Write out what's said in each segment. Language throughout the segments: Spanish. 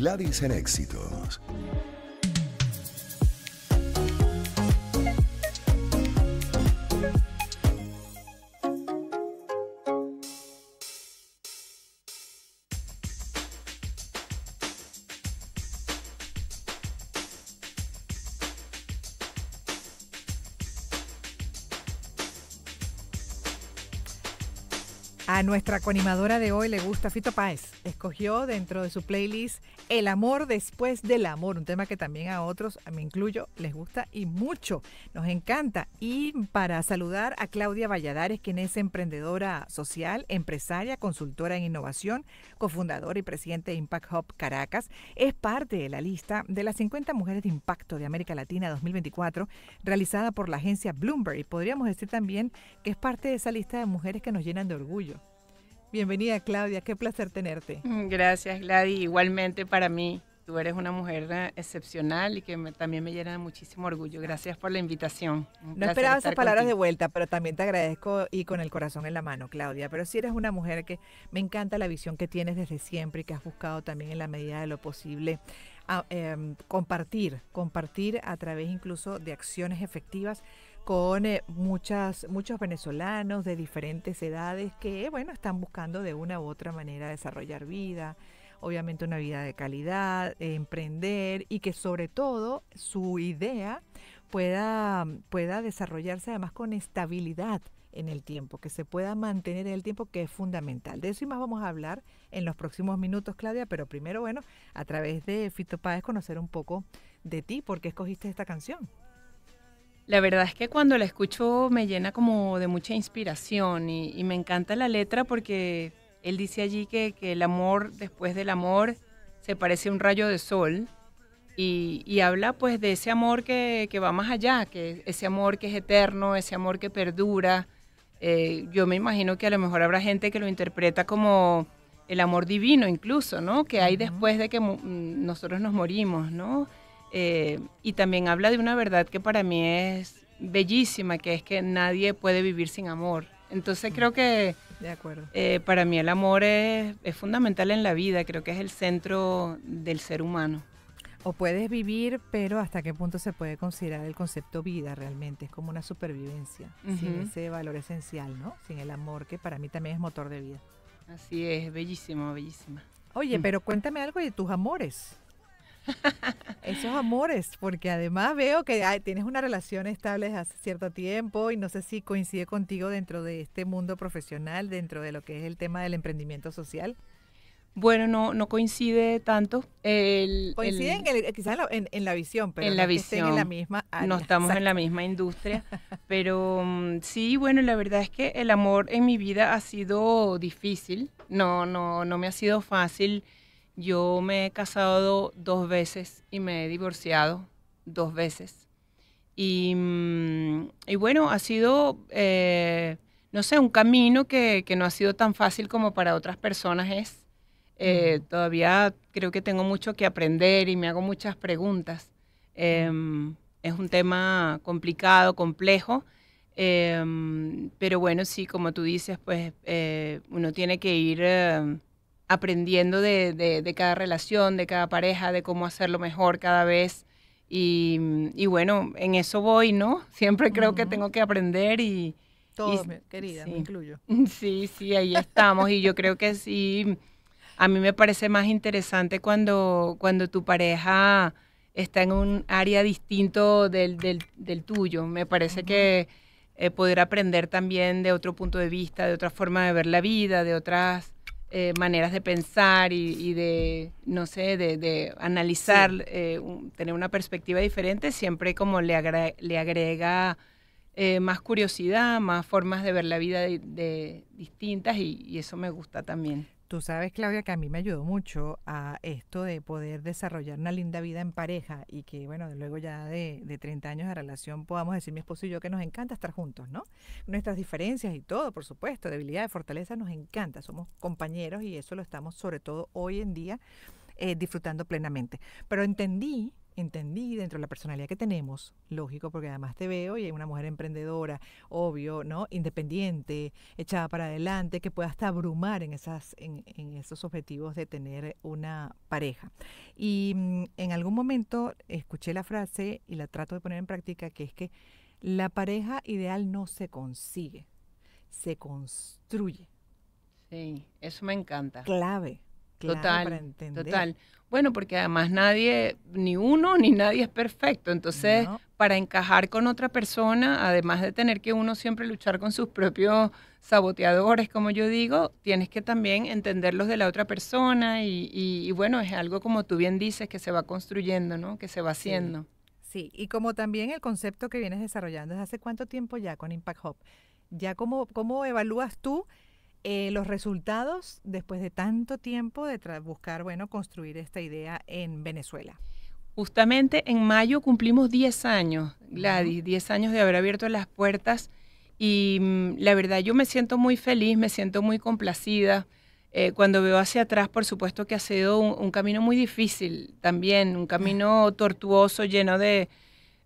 Gladys en éxitos. nuestra coanimadora de hoy le gusta Fito Páez. Escogió dentro de su playlist El amor después del amor, un tema que también a otros, a me incluyo, les gusta y mucho. Nos encanta. Y para saludar a Claudia Valladares, quien es emprendedora social, empresaria, consultora en innovación, cofundadora y presidente de Impact Hub Caracas, es parte de la lista de las 50 mujeres de impacto de América Latina 2024 realizada por la agencia Bloomberg. podríamos decir también que es parte de esa lista de mujeres que nos llenan de orgullo. Bienvenida Claudia, qué placer tenerte. Mm, gracias Gladys, igualmente para mí. Tú eres una mujer eh, excepcional y que también me llena de muchísimo orgullo. Gracias por la invitación. no esperaba esas palabras de vuelta, pero también te agradezco y con el corazón en la mano, Claudia. Pero si eres una mujer que me encanta la visión que tienes desde siempre y que has buscado también en la medida de lo posible ah, em, compartir, compartir a través incluso de acciones efectivas con eh, muchas, muchos venezolanos de diferentes edades que, bueno, están buscando de una u otra manera desarrollar vida, obviamente una vida de calidad, eh, emprender y que sobre todo su idea pueda, pueda desarrollarse además con estabilidad en el tiempo, que se pueda mantener en el tiempo, que es fundamental. De eso y más vamos a hablar en los próximos minutos, Claudia, pero primero, bueno, a través de Fito Páez conocer un poco de ti, por qué escogiste esta canción. La verdad es que cuando la escucho me llena como de mucha inspiración y, me encanta la letra porque él dice allí que, el amor después del amor se parece a un rayo de sol y, habla pues de ese amor que, va más allá, que ese amor que es eterno, ese amor que perdura. Eh, yo me imagino que a lo mejor habrá gente que lo interpreta como el amor divino incluso, ¿no? Que hay después de que mm, nosotros nos morimos, ¿no? Eh, y también habla de una verdad que para mí es bellísima, que es que nadie puede vivir sin amor. Entonces creo que eh, para mí el amor es, fundamental en la vida, creo que es el centro del ser humano. O puedes vivir, pero hasta qué punto se puede considerar el concepto vida realmente, es como una supervivencia, sin ese valor esencial, ¿no? Sin el amor, que para mí también es motor de vida. Así es, bellísima, bellísima. Oye, mm. pero cuéntame algo de tus amores. Esos amores, porque además veo que tienes una relación estable desde hace cierto tiempo y no sé si coincide contigo dentro de este mundo profesional, dentro de lo que es el tema del emprendimiento social. Bueno, no, no coincide tanto. El, Coinciden quizás en la, visión, pero en no la visión, No estamos en la misma industria, pero mm, sí, bueno, la verdad es que el amor en mi vida ha sido difícil, no, no, no me ha sido fácil yo me he casado dos veces y me he divorciado dos veces. Y, mm, bueno, ha sido, eh, no sé, un camino que, que, no ha sido tan fácil como para otras personas es. Eh, todavía creo que tengo mucho que aprender y me hago muchas preguntas. Em, es un tema complicado, complejo, em, pero bueno, sí, como tú dices, pues eh, uno tiene que ir em, aprendiendo de, cada relación, de cada pareja, de cómo hacerlo mejor cada vez. Y, bueno, en eso voy, ¿no? Siempre creo que tengo que aprender y... Todo, querida, me incluyo. Sí, sí, ahí estamos. y yo creo que sí, a mí me parece más interesante cuando, cuando tu pareja está en un área distinto del, tuyo. Me parece que eh, poder aprender también de otro punto de vista, de otra forma de ver la vida, de otras eh, maneras de pensar y, de, no sé, de, analizar, eh, tener una perspectiva diferente, siempre como le, agrega eh, más curiosidad, más formas de ver la vida de, distintas y, eso me gusta también. Tú sabes, Claudia, que a mí me ayudó mucho a esto de poder desarrollar una linda vida en pareja y que, bueno, luego ya de, 30 años de relación podamos decir mi esposo y yo que nos encanta estar juntos, ¿no? Nuestras diferencias y todo, por supuesto, debilidades, fortaleza, nos encanta. Somos compañeros y eso lo estamos sobre todo hoy en día eh, disfrutando plenamente. Pero entendí entendí dentro de la personalidad que tenemos, lógico, porque además te veo y hay una mujer emprendedora, obvio, ¿no? Independiente, echada para adelante, que pueda hasta abrumar en, esas, en, esos objetivos de tener una pareja. Y mm, en algún momento escuché la frase y la trato de poner en práctica, que es que la pareja ideal no se consigue, se construye. Sí, eso me encanta. Clave total, total. Bueno, porque además nadie, ni uno ni nadie es perfecto. Entonces, para encajar con otra persona, además de tener que uno siempre luchar con sus propios saboteadores, como yo digo, tienes que también entender los de la otra persona y, bueno, es algo como tú bien dices, que se va construyendo, ¿no? Que se va haciendo. Sí. y como también el concepto que vienes desarrollando, ¿desde hace cuánto tiempo ya con Impact Hub? ¿Ya cómo, cómo evalúas tú eh, los resultados después de tanto tiempo de buscar, bueno, construir esta idea en Venezuela. Justamente en mayo cumplimos 10 años, Gladys, 10 años de haber abierto las puertas y mm, la verdad yo me siento muy feliz, me siento muy complacida. Eh, cuando veo hacia atrás, por supuesto que ha sido un, camino muy difícil también, un camino tortuoso, lleno de,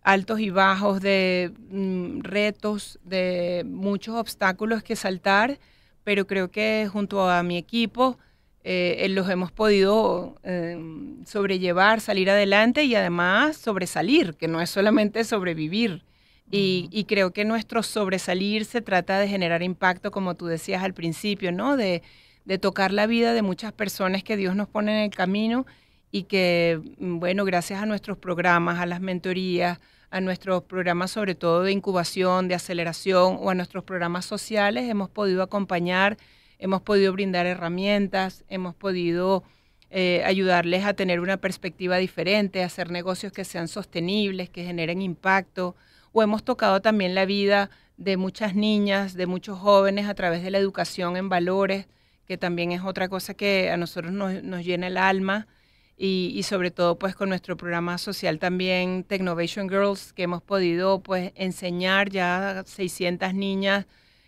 altos y bajos, de mm, retos, de muchos obstáculos que saltar, pero creo que junto a mi equipo eh, los hemos podido eh, sobrellevar, salir adelante y además sobresalir, que no es solamente sobrevivir. Y, creo que nuestro sobresalir se trata de generar impacto, como tú decías al principio, ¿no? De, de, tocar la vida de muchas personas que Dios nos pone en el camino y que, mm, bueno, gracias a nuestros programas, a las mentorías, a nuestros programas, sobre todo de incubación, de aceleración o a nuestros programas sociales, hemos podido acompañar, hemos podido brindar herramientas, hemos podido eh, ayudarles a tener una perspectiva diferente, a hacer negocios que sean sostenibles, que generen impacto, o hemos tocado también la vida de muchas niñas, de muchos jóvenes a través de la educación en valores, que también es otra cosa que a nosotros nos, nos llena el alma y, sobre todo pues con nuestro programa social también Technovation Girls que hemos podido pues enseñar ya a 600 niñas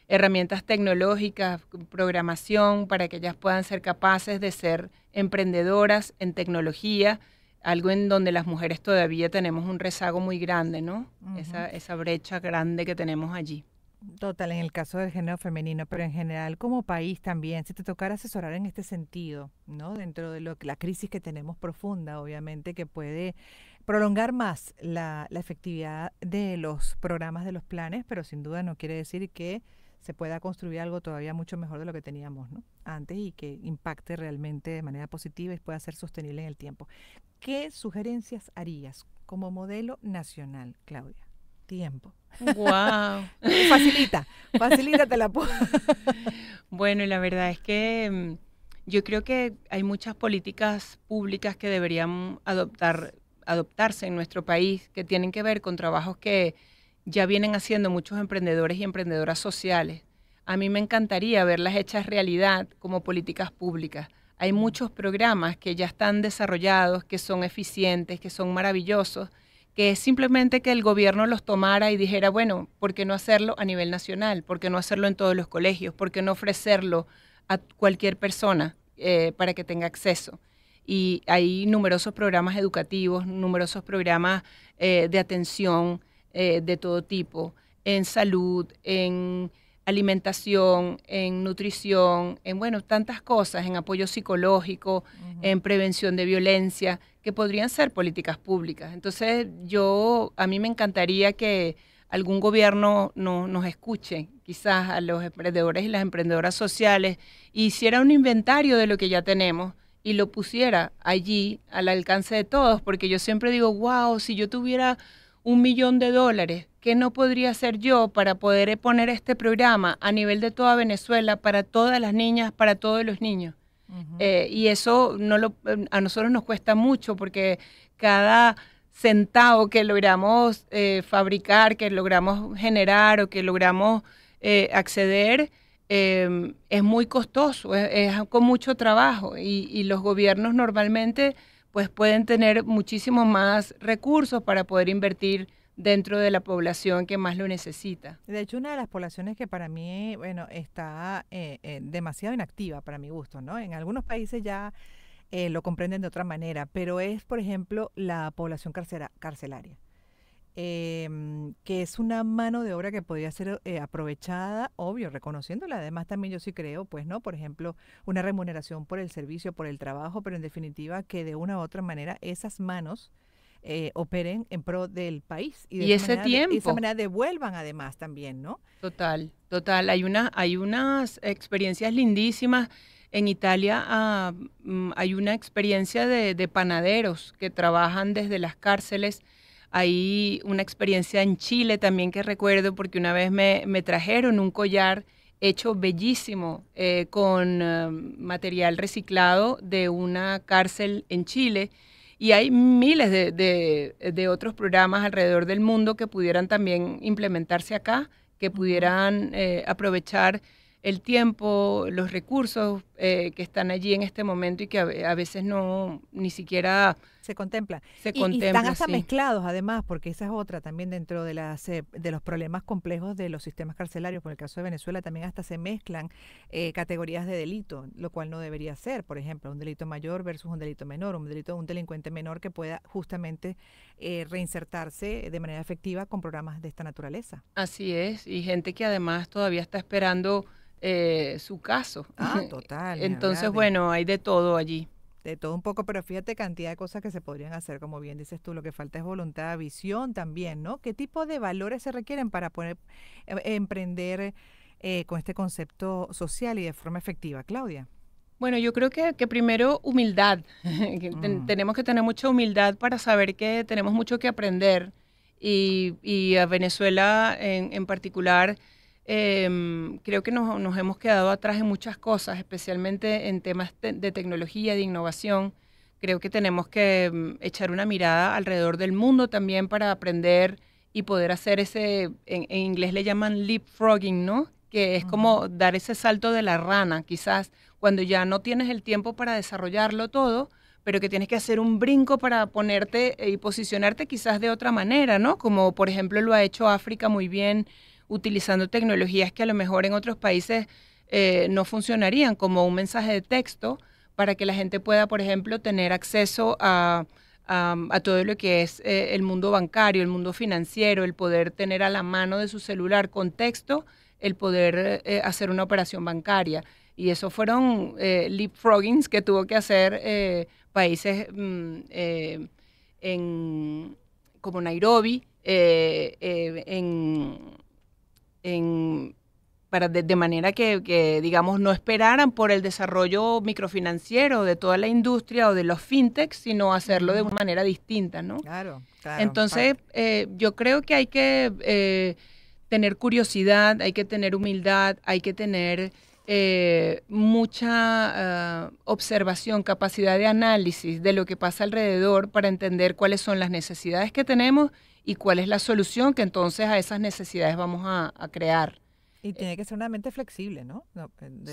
herramientas tecnológicas, programación para que ellas puedan ser capaces de ser emprendedoras en tecnología, algo en donde las mujeres todavía tenemos un rezago muy grande, ¿no? esa brecha grande que tenemos allí. Total, en el caso del género femenino, pero en general como país también, si te tocara asesorar en este sentido, ¿no? Dentro de lo, la crisis que tenemos profunda, obviamente, que puede prolongar más la, la efectividad de los programas, de los planes, pero sin duda no quiere decir que se pueda construir algo todavía mucho mejor de lo que teníamos ¿no? antes y que impacte realmente de manera positiva y pueda ser sostenible en el tiempo. ¿Qué sugerencias harías como modelo nacional, Claudia? Tiempo. Wow. facilita, facilita la bueno, y la verdad es que mm, yo creo que hay muchas políticas públicas que deberían adoptar, adoptarse en nuestro país que tienen que ver con trabajos que ya vienen haciendo muchos emprendedores y emprendedoras sociales. A mí me encantaría verlas hechas realidad como políticas públicas. Hay muchos programas que ya están desarrollados, que son eficientes, que son maravillosos, que simplemente que el gobierno los tomara y dijera, bueno, ¿por qué no hacerlo a nivel nacional? ¿Por qué no hacerlo en todos los colegios? ¿Por qué no ofrecerlo a cualquier persona eh, para que tenga acceso? Y hay numerosos programas educativos, numerosos programas eh, de atención eh, de todo tipo, en salud, en alimentación, en nutrición, en bueno, tantas cosas, en apoyo psicológico, en prevención de violencia, que podrían ser políticas públicas. Entonces, yo, a mí me encantaría que algún gobierno nos escuche, quizás a los emprendedores y las emprendedoras sociales, e hiciera un inventario de lo que ya tenemos y lo pusiera allí al alcance de todos, porque yo siempre digo, wow, si yo tuviera un millón de dólares, ¿qué no podría hacer yo para poder poner este programa a nivel de toda Venezuela, para todas las niñas, para todos los niños? Eh, y eso no lo, em, a nosotros nos cuesta mucho porque cada centavo que logramos eh, fabricar, que logramos generar o que logramos eh, acceder, em, es muy costoso, es, con mucho trabajo y, y los gobiernos normalmente pues pueden tener muchísimos más recursos para poder invertir dentro de la población que más lo necesita. De hecho, una de las poblaciones que para mí, bueno, está eh, eh, demasiado inactiva para mi gusto, ¿no? En algunos países ya eh, lo comprenden de otra manera, pero es, por ejemplo, la población carcelaria, em, que es una mano de obra que podría ser aprovechada, obvio, reconociéndola. Además, también yo sí creo, pues, ¿no? Por ejemplo, una remuneración por el servicio, por el trabajo, pero en definitiva que de una u otra manera esas manos eh, operen en pro del país. Y, de ese De esa manera devuelvan además también, ¿no? Total, total. Hay, hay unas experiencias lindísimas. En Italia ah, mm, hay una experiencia de, panaderos que trabajan desde las cárceles. Hay una experiencia en Chile también que recuerdo porque una vez me, trajeron un collar hecho bellísimo eh, con eh, material reciclado de una cárcel en Chile y hay miles de, de, otros programas alrededor del mundo que pudieran también implementarse acá, que pudieran eh, aprovechar el tiempo, los recursos eh, que están allí en este momento y que a veces no ni siquiera se Se contempla, y están hasta mezclados, además, porque esa es otra también dentro de, las, eh, de los problemas complejos de los sistemas carcelarios. Por el caso de Venezuela, también hasta se mezclan eh, categorías de delito, lo cual no debería ser. Por ejemplo, un delito mayor versus un delito menor, un delito de un delincuente menor que pueda justamente eh, reinsertarse de manera efectiva con programas de esta naturaleza. Así es, y gente que además todavía está esperando. su caso. Ah, total. Entonces, bueno, hay de todo allí de todo un poco, pero fíjate cantidad de cosas que se podrían hacer, como bien dices tú, lo que falta es voluntad, visión también, ¿no? ¿Qué tipo de valores se requieren para poder eh, emprender eh, con este concepto social y de forma efectiva, Claudia? Bueno, yo creo que, primero humildad. Mm. tenemos que tener mucha humildad para saber que tenemos mucho que aprender y, y a Venezuela en, en particular Em, creo que nos, hemos quedado atrás en muchas cosas, especialmente en temas de tecnología, de innovación. Creo que tenemos que em, echar una mirada alrededor del mundo también para aprender y poder hacer ese, en, inglés le llaman leapfrogging, ¿no? Que es como dar ese salto de la rana, quizás cuando ya no tienes el tiempo para desarrollarlo todo, pero que tienes que hacer un brinco para ponerte y posicionarte quizás de otra manera, ¿no? Como por ejemplo lo ha hecho África muy bien utilizando tecnologías que a lo mejor en otros países eh, no funcionarían, como un mensaje de texto, para que la gente pueda, por ejemplo, tener acceso a, todo lo que es eh, el mundo bancario, el mundo financiero, el poder tener a la mano de su celular con texto, el poder eh, hacer una operación bancaria. Y eso fueron leapfroggings que tuvo que hacer países mm, como Nairobi, en para de, manera que, digamos, no esperaran por el desarrollo microfinanciero de toda la industria o de los fintechs, sino hacerlo de una manera distinta, ¿no? Claro, Entonces, eh, yo creo que hay que eh, tener curiosidad, hay que tener humildad, hay que tener eh, mucha observación, capacidad de análisis de lo que pasa alrededor para entender cuáles son las necesidades que tenemos y cuál es la solución que entonces a esas necesidades vamos a, crear. Y tiene que ser una mente flexible, ¿no? no 100%.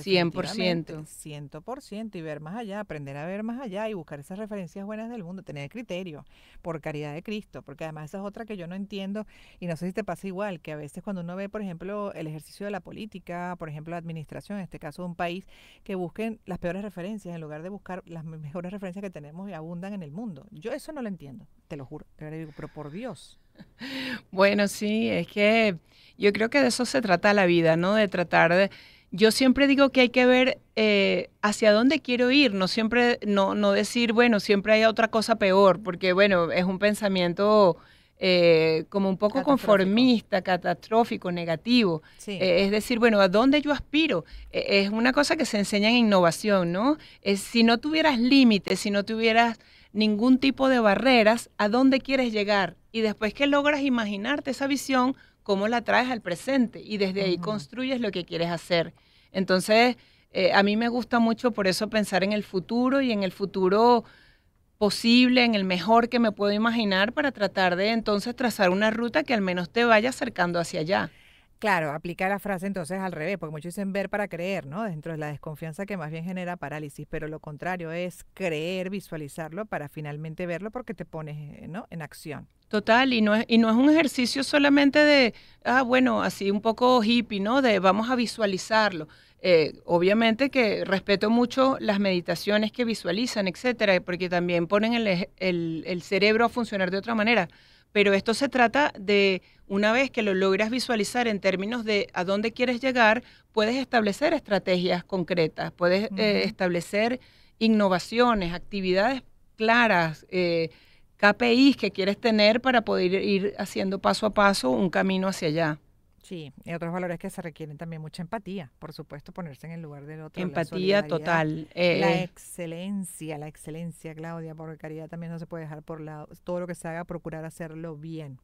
Eh, 100% y ver más allá, aprender a ver más allá y buscar esas referencias buenas del mundo, tener criterio por caridad de Cristo, porque además esa es otra que yo no entiendo y no sé si te pasa igual, que a veces cuando uno ve, por ejemplo, el ejercicio de la política, por ejemplo, la administración, en este caso de un país, que busquen las peores referencias en lugar de buscar las mejores referencias que tenemos y abundan en el mundo. Yo eso no lo entiendo, te lo juro, pero por Dios. Bueno, sí, es que yo creo que de eso se trata la vida, ¿no? De tratar de... Yo siempre digo que hay que ver eh, hacia dónde quiero ir, no siempre, no, decir, bueno, siempre hay otra cosa peor, porque bueno, es un pensamiento eh, como un poco conformista, catastrófico, negativo. Eh, es decir, bueno, ¿a dónde yo aspiro? es una cosa que se enseña en innovación, ¿no? si no tuvieras límites, si no tuvieras ningún tipo de barreras a dónde quieres llegar y después que logras imaginarte esa visión, cómo la traes al presente y desde ahí construyes lo que quieres hacer. Entonces, eh, a mí me gusta mucho por eso pensar en el futuro y en el futuro posible, en el mejor que me puedo imaginar para tratar de entonces trazar una ruta que al menos te vaya acercando hacia allá. Claro, aplicar la frase entonces al revés, porque muchos dicen ver para creer, ¿no? Dentro de la desconfianza que más bien genera parálisis, pero lo contrario es creer, visualizarlo para finalmente verlo porque te pones eh, ¿no? en acción. Total, y no, es, y no es un ejercicio solamente de, ah, bueno, así un poco hippie, ¿no? De vamos a visualizarlo. Eh, obviamente que respeto mucho las meditaciones que visualizan, etcétera, porque también ponen el, el cerebro a funcionar de otra manera. Pero esto se trata de, una vez que lo logras visualizar en términos de a dónde quieres llegar, puedes establecer estrategias concretas, puedes eh, establecer innovaciones, actividades claras, eh, KPIs que quieres tener para poder ir haciendo paso a paso un camino hacia allá. Sí, y otros valores que se requieren también mucha empatía, por supuesto, ponerse en el lugar del otro. Empatía total. la eh, eh. excelencia, la excelencia, Claudia, porque caridad también no se puede dejar por lado. Todo lo que se haga, procurar hacerlo bien.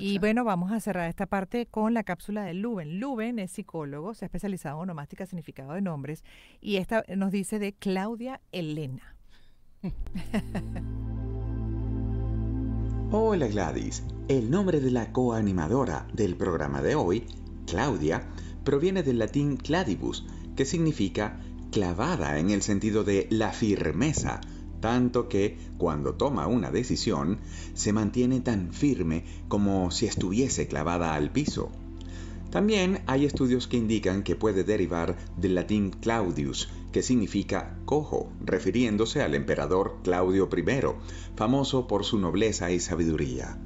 Y bueno, vamos a cerrar esta parte con la cápsula de Luben. Luben es psicólogo, se ha especializado en onomástica, significado de nombres, y esta nos dice de Claudia Elena. Hola Gladys. El nombre de la coanimadora del programa de hoy, Claudia, proviene del latín cladibus, que significa clavada en el sentido de la firmeza, tanto que, cuando toma una decisión, se mantiene tan firme como si estuviese clavada al piso. También hay estudios que indican que puede derivar del latín Claudius, que significa cojo, refiriéndose al emperador Claudio I, famoso por su nobleza y sabiduría.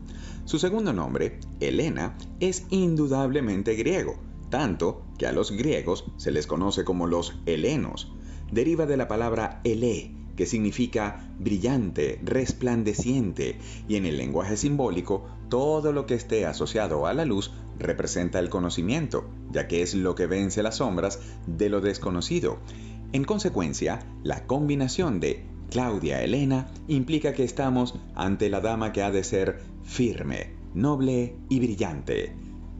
Su segundo nombre, Elena, es indudablemente griego, tanto que a los griegos se les conoce como los helenos. Deriva de la palabra ele, que significa brillante, resplandeciente, y en el lenguaje simbólico, todo lo que esté asociado a la luz representa el conocimiento, ya que es lo que vence las sombras de lo desconocido. En consecuencia, la combinación de Claudia Elena implica que estamos ante la dama que ha de ser firme, noble y brillante.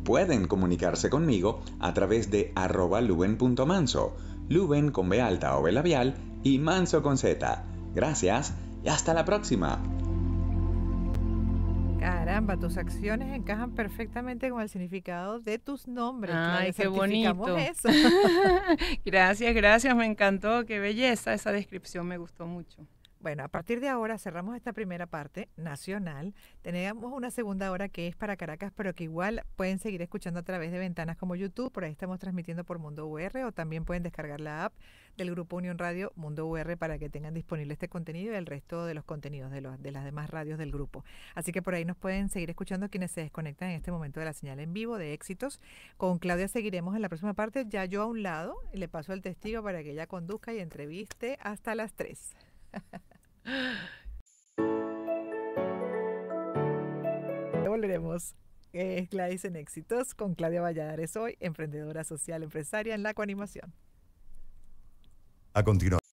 Pueden comunicarse conmigo a través de arroba luben.manso, luben con B alta o B labial y manso con Z. Gracias y hasta la próxima. Caramba, tus acciones encajan perfectamente con el significado de tus nombres. Ay, qué bonito. gracias, gracias, me encantó, qué belleza, esa descripción me gustó mucho. Bueno, a partir de ahora cerramos esta primera parte nacional. Tenemos una segunda hora que es para Caracas, pero que igual pueden seguir escuchando a través de ventanas como YouTube. Por ahí estamos transmitiendo por Mundo UR o también pueden descargar la app del Grupo Unión Radio Mundo UR para que tengan disponible este contenido y el resto de los contenidos de, las demás radios del grupo. Así que por ahí nos pueden seguir escuchando quienes se desconectan en este momento de la señal en vivo de éxitos. Con Claudia seguiremos en la próxima parte, ya yo a un lado, y le paso el testigo para que ella conduzca y entreviste hasta las 3. Volveremos. es eh, Gladys en Éxitos con Claudia Valladares hoy, emprendedora social empresaria en la coanimación. A continuación.